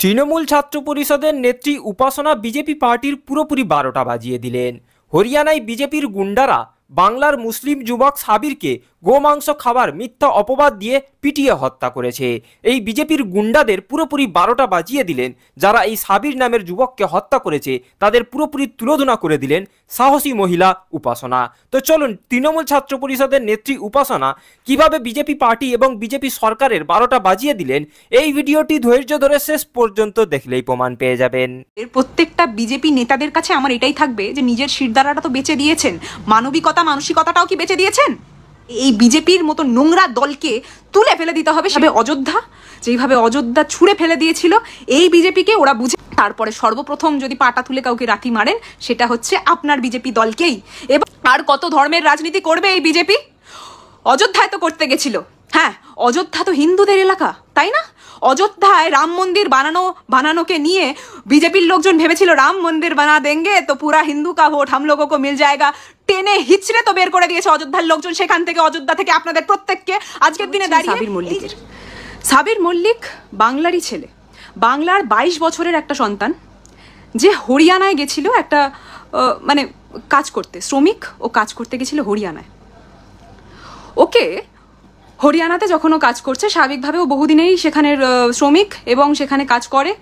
তৃণমূল ছাত্র পরিষদের নেত্রী উপাসনা বিজেপি পার্টির পুরোপুরি বারোটা বাজিয়ে দিলেন হরিয়ানায় বিজেপির গুন্ডারা বাংলার মুসলিম যুবক সাবিরকে গোমাংস খাবার মিথ্যা অপবাদ দিয়ে পিটিয়ে হত্যা করেছে এই বিজেপির গুন্ডাদের পুরোপুরি বারোটা বাজিয়ে দিলেন যারা এই সাবির নামের যুবককে হত্যা করেছে তাদের পুরোপুরি তুলোধনা করে দিলেন সাহসী মহিলা উপাসনা তো চলুন তৃণমূল ছাত্র পরিষদের নেত্রী উপাসনা কিভাবে বিজেপি পার্টি এবং বিজেপি সরকারের বারোটা বাজিয়ে দিলেন এই ভিডিওটি ধৈর্য ধরে শেষ পর্যন্ত দেখলেই প্রমাণ পেয়ে যাবেন এর প্রত্যেকটা বিজেপি নেতাদের কাছে আমার এটাই থাকবে যে নিজের শিরদারাটা তো বেঁচে দিয়েছেন মানবিকতা মানসিকতাটাও কি বেঁচে দিয়েছেন এই বিজেপির মতো নোংরা দলকে তুলে ফেলে দিতে হবে সেভাবে অযোধ্যা যেইভাবে অযোধ্যা ছুঁড়ে ফেলে দিয়েছিল এই বিজেপিকে ওরা বুঝে তারপরে সর্বপ্রথম যদি পাটা তুলে কাউকে রাতি মারেন সেটা হচ্ছে আপনার বিজেপি দলকেই এবার আর কত ধর্মের রাজনীতি করবে এই বিজেপি অযোধ্যায় তো করতে গেছিল হ্যাঁ অযোধ্যা তো হিন্দুদের এলাকা তাই না অযোধ্যায় রাম মন্দির বানানো বানানোকে নিয়ে বিজেপির লোকজন ভেবেছিল রাম মন্দির বানা দেঙ্গে তো পুরা হিন্দু কা ভোট হাম লোক মিল জায়গা টেনে হিচড়ে তো বের করে দিয়েছে অযোধ্যার লোকজন সেখান থেকে অযোধ্যা থেকে আপনাদের প্রত্যেককে আজকের দিনে দাঁড়িয়ে সাবির মল্লিকের সাবির মল্লিক বাংলারই ছেলে বাংলার বাইশ বছরের একটা সন্তান যে হরিয়ানায় গেছিল একটা মানে কাজ করতে শ্রমিক ও কাজ করতে গেছিল হরিয়ানায় ওকে হরিয়ানাতে যখনও কাজ করছে স্বাভাবিকভাবে ও বহুদিনেই সেখানের শ্রমিক এবং সেখানে কাজ করে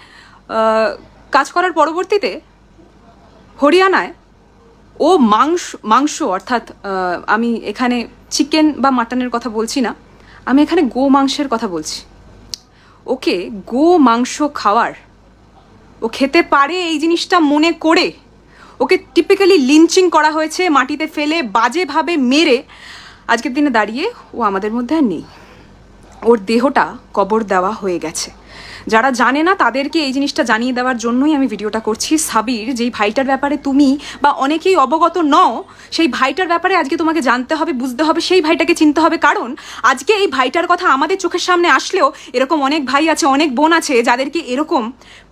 কাজ করার পরবর্তীতে হরিয়ানায় ও মাংস মাংস অর্থাৎ আমি এখানে চিকেন বা মাটনের কথা বলছি না আমি এখানে গো মাংসের কথা বলছি ওকে গো মাংস খাওয়ার ও খেতে পারে এই জিনিসটা মনে করে ওকে টিপিক্যালি লিঞ্চিং করা হয়েছে মাটিতে ফেলে বাজেভাবে মেরে আজকের দিনে দাঁড়িয়ে ও আমাদের মধ্যে আর নেই ওর দেহটা কবর দেওয়া হয়ে গেছে যারা জানে না তাদেরকে এই জিনিসটা জানিয়ে দেওয়ার জন্যই আমি ভিডিওটা করছি সাবির যেই ভাইটার ব্যাপারে তুমি বা অনেকেই অবগত নও সেই ভাইটার ব্যাপারে আজকে তোমাকে জানতে হবে বুঝতে হবে সেই ভাইটাকে চিনতে হবে কারণ আজকে এই ভাইটার কথা আমাদের চোখের সামনে আসলেও এরকম অনেক ভাই আছে অনেক বোন আছে যাদেরকে এরকম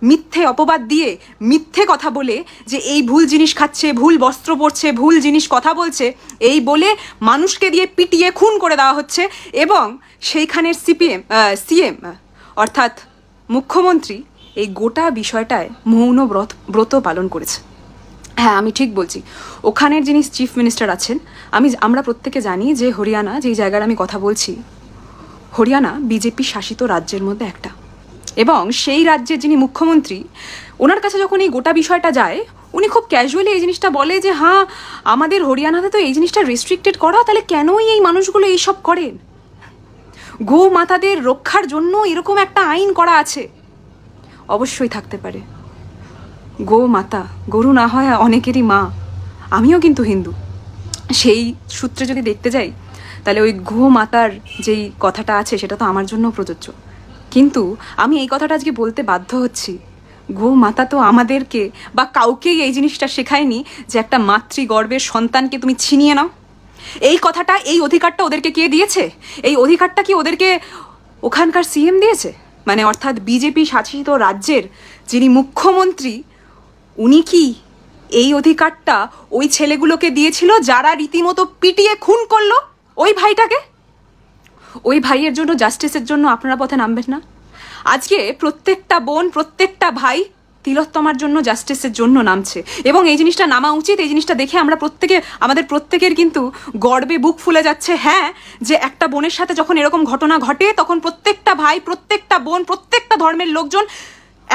মিথ্যে অপবাদ দিয়ে মিথ্যে কথা বলে যে এই ভুল জিনিস খাচ্ছে ভুল বস্ত্র পরছে ভুল জিনিস কথা বলছে এই বলে মানুষকে দিয়ে পিটিয়ে খুন করে দেওয়া হচ্ছে এবং সেইখানের সিপিএম সিএম অর্থাৎ মুখ্যমন্ত্রী এই গোটা বিষয়টায় মৌন ব্রত ব্রত পালন করেছে হ্যাঁ আমি ঠিক বলছি ওখানের যিনি চিফ মিনিস্টার আছেন আমি আমরা প্রত্যেকে জানি যে হরিয়ানা যেই জায়গার আমি কথা বলছি হরিয়ানা বিজেপি শাসিত রাজ্যের মধ্যে একটা এবং সেই রাজ্যের যিনি মুখ্যমন্ত্রী ওনার কাছে যখন এই গোটা বিষয়টা যায় উনি খুব ক্যাজুয়ালি এই জিনিসটা বলে যে হ্যাঁ আমাদের হরিয়ানাতে তো এই জিনিসটা রেস্ট্রিক্টেড করা তাহলে কেনই এই মানুষগুলো এইসব করেন গোমাতাদের রক্ষার জন্য এরকম একটা আইন করা আছে অবশ্যই থাকতে পারে গো মাতা গরু না হয় অনেকেরই মা আমিও কিন্তু হিন্দু সেই সূত্রে যদি দেখতে যাই তাহলে ওই গো মাতার যেই কথাটা আছে সেটা তো আমার জন্য প্রযোজ্য কিন্তু আমি এই কথাটা আজকে বলতে বাধ্য হচ্ছি গো মাতা তো আমাদেরকে বা কাউকেই এই জিনিসটা শেখায়নি যে একটা মাতৃগর্বের সন্তানকে তুমি ছিনিয়ে নাও এই কথাটা এই অধিকারটা ওদেরকে কে দিয়েছে এই অধিকারটা কি ওদেরকে ওখানকার সিএম দিয়েছে মানে অর্থাৎ বিজেপি শাসিত রাজ্যের যিনি মুখ্যমন্ত্রী উনি কি এই অধিকারটা ওই ছেলেগুলোকে দিয়েছিল যারা রীতিমতো পিটিয়ে খুন করলো ওই ভাইটাকে ওই ভাইয়ের জন্য জাস্টিসের জন্য আপনারা পথে নামবেন না আজকে প্রত্যেকটা বোন প্রত্যেকটা ভাই তিলোত্তমার জন্য জাস্টিসের জন্য নামছে এবং এই জিনিসটা নামা উচিত এই জিনিসটা দেখে আমরা প্রত্যেকে আমাদের প্রত্যেকের কিন্তু গর্বে বুক ফুলে যাচ্ছে হ্যাঁ যে একটা বোনের সাথে যখন এরকম ঘটনা ঘটে তখন প্রত্যেকটা ভাই প্রত্যেকটা বোন প্রত্যেকটা ধর্মের লোকজন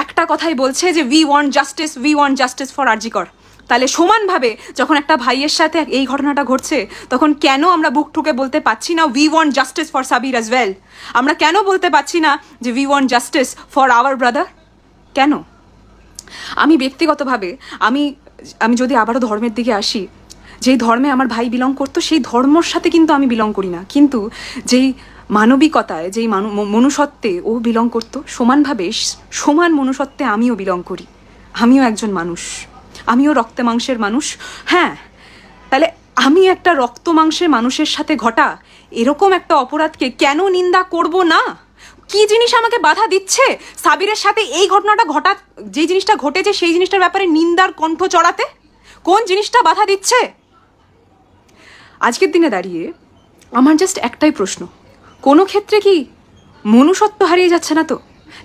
একটা কথাই বলছে যে we want justice we want justice for RG Kar তাহলে সমানভাবে যখন একটা ভাইয়ের সাথে এই ঘটনাটা ঘটছে তখন কেন আমরা বুক ঠুকে বলতে পাচ্ছি না we want justice for Sabir as well আমরা কেন বলতে পাচ্ছি না যে we want justice for our brother কেন আমি ব্যক্তিগতভাবে আমি আমি যদি আবারও ধর্মের দিকে আসি যেই ধর্মে আমার ভাই বিলং করতো সেই ধর্মর সাথে কিন্তু আমি বিলং করি না কিন্তু যেই মানবিকতায় যেই মনুষত্বে ও বিলং করতো সমানভাবে সমান মনুষত্বে আমিও বিলং করি আমিও একজন মানুষ আমিও রক্তে মাংসের মানুষ হ্যাঁ তাহলে আমি একটা রক্ত মাংসের মানুষের সাথে ঘটা এরকম একটা অপরাধকে কেন নিন্দা করব না কি জিনিস আমাকে বাধা দিচ্ছে সাবিরের সাথে এই ঘটনাটা ঘটা যে জিনিসটা ঘটেছে সেই জিনিসটার ব্যাপারে নিন্দার কণ্ঠ চড়াতে কোন জিনিসটা বাধা দিচ্ছে আজকের দিনে দাঁড়িয়ে আমার জাস্ট একটাই প্রশ্ন কোনো ক্ষেত্রে কি মনুষ্যত্ব হারিয়ে যাচ্ছে না তো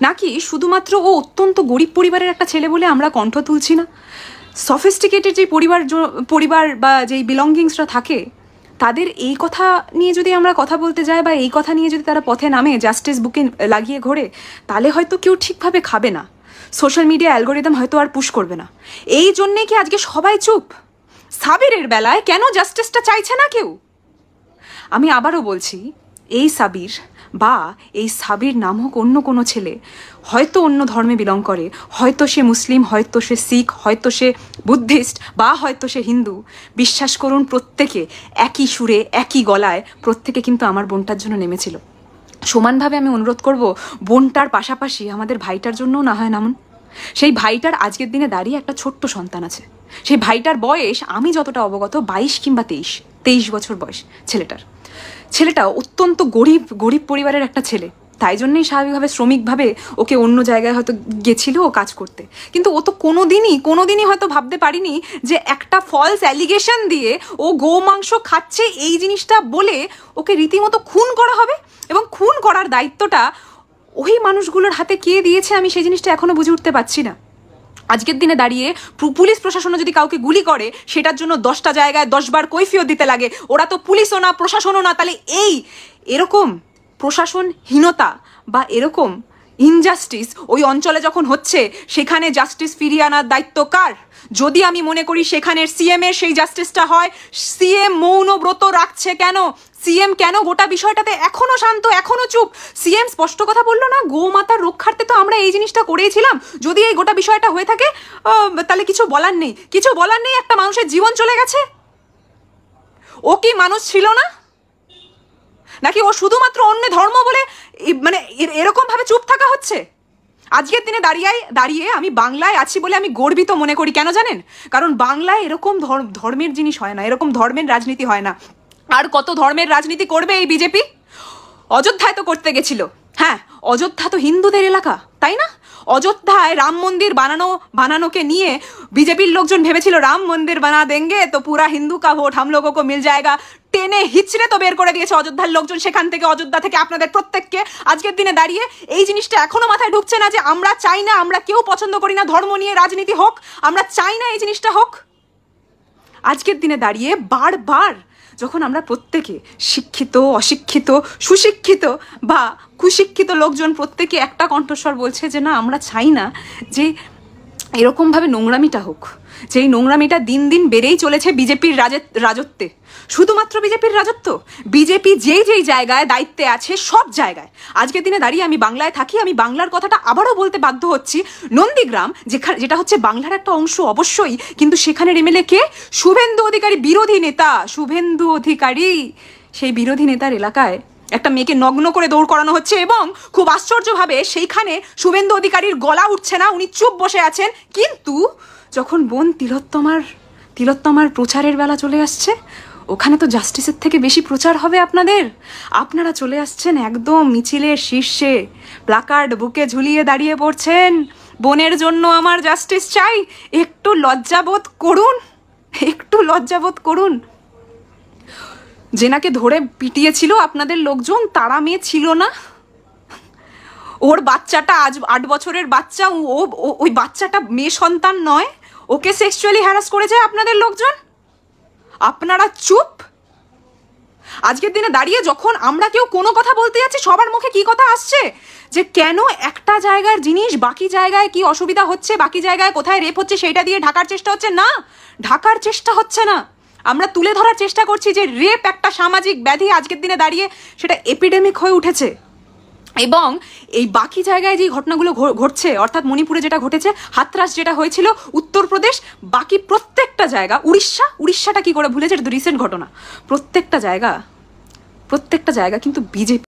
নাকি শুধুমাত্র ও অত্যন্ত গরিব পরিবারের একটা ছেলে বলে আমরা কণ্ঠ তুলছি না সফিস্টিকেটেড যে পরিবার পরিবার বা যেই বিলঙ্গিংসরা থাকে তাদের এই কথা নিয়ে যদি আমরা কথা বলতে যাই বা এই কথা নিয়ে যদি তারা পথে নামে জাস্টিস বুকে লাগিয়ে ঘোরে তাহলে হয়তো কেউ ঠিকভাবে খাবে না সোশ্যাল মিডিয়া অ্যালগোরিদম হয়তো আর পুশ করবে না এই জন্যে কি আজকে সবাই চুপ সাবিরের বেলায় কেন জাস্টিসটা চাইছে না কেউ আমি আবারও বলছি এই সাবির বা এই সাবির নামক অন্য কোনো ছেলে হয়তো অন্য ধর্মে বিলং করে হয়তো সে মুসলিম হয়তো সে শিখ হয়তো সে বুদ্ধিস্ট বা হয়তো সে হিন্দু বিশ্বাস করুন প্রত্যেকে একই সুরে একই গলায় প্রত্যেকে কিন্তু আমার বোনটার জন্য নেমেছিল সমানভাবে আমি অনুরোধ করব বোনটার পাশাপাশি আমাদের ভাইটার জন্যও না হয় নামুন সেই ভাইটার আজকের দিনে দাঁড়িয়ে একটা ছোট্ট সন্তান আছে সেই ভাইটার বয়স আমি যতটা অবগত বাইশ কিংবা তেইশ তেইশ বছর বয়স ছেলেটার ছেলেটা অত্যন্ত গরিব গরিব পরিবারের একটা ছেলে তাই জন্যেই স্বাভাবিকভাবে শ্রমিকভাবে ওকে অন্য জায়গায় হয়তো গেছিল ও কাজ করতে কিন্তু ও তো কোনো দিনই কোনো দিনই হয়তো ভাবতে পারিনি যে একটা ফলস অ্যালিগেশন দিয়ে ও গো মাংস খাচ্ছে এই জিনিসটা বলে ওকে রীতিমতো খুন করা হবে এবং খুন করার দায়িত্বটা ওই মানুষগুলোর হাতে কে দিয়েছে আমি সেই জিনিসটা এখনও বুঝে উঠতে পারছি না আজকের দিনে দাঁড়িয়ে পুলিশ প্রশাসনও যদি কাউকে গুলি করে সেটার জন্য দশটা জায়গায় দশবার কৈফিয়ত দিতে লাগে ওরা তো পুলিশও না প্রশাসনও না তাহলে এই এরকম প্রশাসনহীনতা বা এরকম ইনজাস্টিস ওই অঞ্চলে যখন হচ্ছে সেখানে জাস্টিস ফিরিয়ে আনার দায়িত্ব কার যদি আমি মনে করি সেখানের সিএম এর সেই জাস্টিসটা হয় সিএম মৌনব্রত রাখছে কেন সিএম কেন গোটা বিষয়টাতে এখনো শান্ত এখনো চুপ সিএম স্পষ্ট কথা বললো না গোমাতার রক্ষার্থে তো আমরা এই জিনিসটা করেইছিলাম যদি এই গোটা বিষয়টা হয়ে থাকে তাহলে কিছু বলার নেই কিছু বলার নেই একটা মানুষের জীবন চলে গেছে ও কি মানুষ ছিল না নাকি ও শুধুমাত্র অন্য ধর্ম বলে মানে এরকমভাবে চুপ থাকা হচ্ছে আজকের দিনে দাঁড়িয়ে দাঁড়িয়ে আমি বাংলায় আছি বলে আমি গর্বিত মনে করি কেন জানেন কারণ বাংলায় এরকম ধর্মের জিনিস হয় না এরকম ধর্মের রাজনীতি হয় না আর কত ধর্মের রাজনীতি করবে এই বিজেপি অযোধ্যায় তো করতে গেছিল হ্যাঁ অযোধ্যা তো হিন্দুদের এলাকা তাই না অযোধ্যায় রাম মন্দির বানানো বানানোকে নিয়ে বিজেপির লোকজন ভেবেছিল রাম মন্দির বানা দেঙ্গে তো পুরা হিন্দু কা ভোট হাম লোক মিল জায়গা টেনে হিচড়ে তো বের করে দিয়েছে অযোধ্যার লোকজন সেখান থেকে অযোধ্যা থেকে আপনাদের প্রত্যেককে আজকের দিনে দাঁড়িয়ে এই জিনিসটা এখনো মাথায় ঢুকছে না যে আমরা চাই না আমরা কেউ পছন্দ করি না ধর্ম নিয়ে রাজনীতি হোক আমরা চাই না এই জিনিসটা হোক আজকের দিনে দাঁড়িয়ে বারবার যখন আমরা প্রত্যেকে শিক্ষিত অশিক্ষিত সুশিক্ষিত বা কুশিক্ষিত লোকজন প্রত্যেকে একটা কণ্ঠস্বর বলছে যে না আমরা চাই না যে এরকমভাবে নোংরামিটা হোক যে এই নোংরামিটা দিন দিন বেড়েই চলেছে বিজেপির রাজত্বে শুধুমাত্র বিজেপির রাজত্ব বিজেপি যেই যেই জায়গায় দায়িত্বে আছে সব জায়গায় আজকের দিনে দাঁড়িয়ে আমি বাংলায় থাকি আমি বাংলার কথাটা আবারও বলতে বাধ্য হচ্ছি নন্দীগ্রাম যেখানে যেটা হচ্ছে বাংলার একটা অংশ অবশ্যই কিন্তু সেখানের এমএলএ কে শুভেন্দু অধিকারী বিরোধী নেতা শুভেন্দু অধিকারী সেই বিরোধী নেতার এলাকায় একটা মেয়েকে নগ্ন করে দৌড় করানো হচ্ছে এবং খুব আশ্চর্যভাবে সেইখানে শুভেন্দু অধিকারীর গলা উঠছে না উনি চুপ বসে আছেন কিন্তু যখন বোন তিলোত্তমার তিলোত্তমার প্রচারের বেলা চলে আসছে ওখানে তো জাস্টিসের থেকে বেশি প্রচার হবে আপনাদের আপনারা চলে আসছেন একদম মিছিলের শীর্ষে প্লাকার্ড বুকে ঝুলিয়ে দাঁড়িয়ে পড়ছেন বোনের জন্য আমার জাস্টিস চাই একটু লজ্জাবোধ করুন একটু লজ্জাবোধ করুন যেনাকে ধরে পিটিয়েছিল আপনাদের লোকজন তারা মেয়ে ছিল না ওর বাচ্চাটা আজ আট বছরের বাচ্চা ও ওই বাচ্চাটা মেয়ে সন্তান নয় ওকে সেক্সুয়ালি হ্যারাস করে যায় আপনাদের লোকজন আপনারা চুপ আজকের দিনে দাঁড়িয়ে যখন আমরা কেউ কোনো কথা বলতে যাচ্ছি সবার মুখে কি কথা আসছে যে কেন একটা জায়গার জিনিস বাকি জায়গায় কি অসুবিধা হচ্ছে বাকি জায়গায় কোথায় রেপ হচ্ছে সেইটা দিয়ে ঢাকার চেষ্টা হচ্ছে না ঢাকার চেষ্টা হচ্ছে না আমরা তুলে ধরার চেষ্টা করছি যে রেপ একটা সামাজিক ব্যাধি আজকের দিনে দাঁড়িয়ে সেটা এপিডেমিক হয়ে উঠেছে এবং এই বাকি জায়গায় যে ঘটনাগুলো ঘটছে অর্থাৎ মণিপুরে যেটা ঘটেছে হাতরাস যেটা হয়েছিল উত্তরপ্রদেশ বাকি প্রত্যেকটা জায়গা উড়িষ্যা উড়িষ্যাটা কি করে ভুলেছে এটা তো রিসেন্ট ঘটনা প্রত্যেকটা জায়গা প্রত্যেকটা জায়গা কিন্তু বিজেপি